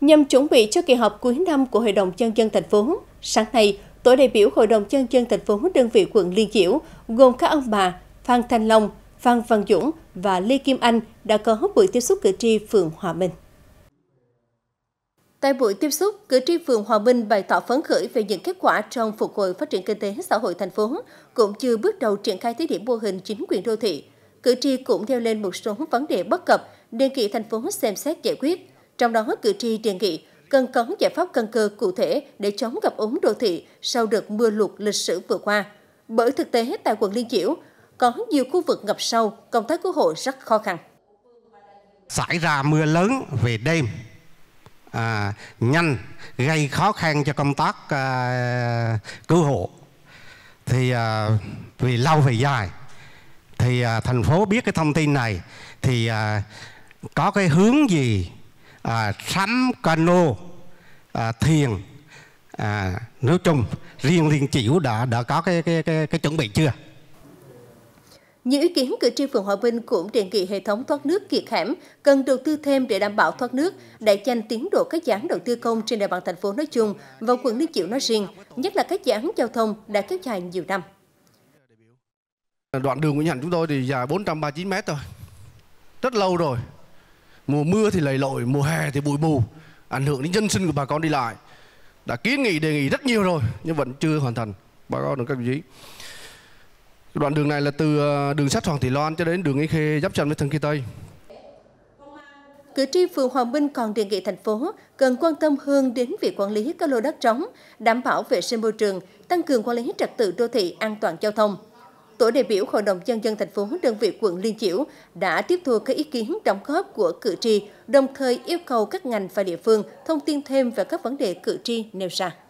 Nhằm chuẩn bị cho kỳ họp cuối năm của Hội đồng Nhân dân thành phố, sáng nay, tổ đại biểu Hội đồng Nhân dân thành phố đơn vị quận Liên Chiểu gồm các ông bà Phan Thanh Long, Phan Văn Dũng và Lê Kim Anh đã có buổi tiếp xúc cử tri phường Hòa Minh. Tại buổi tiếp xúc, cử tri phường Hòa Minh bày tỏ phấn khởi về những kết quả trong phục hồi phát triển kinh tế xã hội thành phố, cũng như bước đầu triển khai thí điểm mô hình chính quyền đô thị. Cử tri cũng theo lên một số vấn đề bất cập, đề nghị thành phố xem xét giải quyết. Trong đó, cử tri đề nghị cần có giải pháp căn cơ cụ thể để chống ngập úng đô thị sau đợt mưa lụt lịch sử vừa qua. Bởi thực tế tại quận Liên Chiểu, có nhiều khu vực ngập sâu, công tác cứu hộ rất khó khăn. Xảy ra mưa lớn về đêm, à, nhanh, gây khó khăn cho công tác à, cứu hộ. Thì à, vì lâu về dài, thì à, thành phố biết cái thông tin này, thì à, có cái hướng gì À, sắm cano à, thiền à, nói chung riêng liên chiểu đã đã có cái cái cái, cái chuẩn bị chưa những ý kiến cử tri phường Hòa Vinh cũng đề nghị hệ thống thoát nước kiệt hẻm cần đầu tư thêm để đảm bảo thoát nước, đẩy nhanh tiến độ các dự án đầu tư công trên địa bàn thành phố nói chung và quận Liên Chiểu nói riêng, nhất là các dự án giao thông đã kéo dài nhiều năm. Đoạn đường của nhà chúng tôi thì dài 439 mét rồi, rất lâu rồi, mùa mưa thì lầy lội mùa hè thì bụi mù ảnh hưởng đến dân sinh của bà con đi lại đã kiến nghị đề nghị rất nhiều rồi nhưng vẫn chưa hoàn thành bà con được các vị. đoạn đường này là từ ờ, đường sắt Hoàng Thị Loan cho đến đường Yên Khê giáp tranh với Thân Kỳ Tây cử tri phường Hòa Minh còn đề nghị thành phố cần quan tâm hơn đến việc quản lý các lô đất trống, đảm bảo vệ sinh môi trường, tăng cường quản lý trật tự đô thị, an toàn giao thông tổ đại biểu Hội đồng Nhân dân thành phố đơn vị quận Liên Chiểu đã tiếp thu các ý kiến đóng góp của cử tri, đồng thời yêu cầu các ngành và địa phương thông tin thêm về các vấn đề cử tri nêu ra.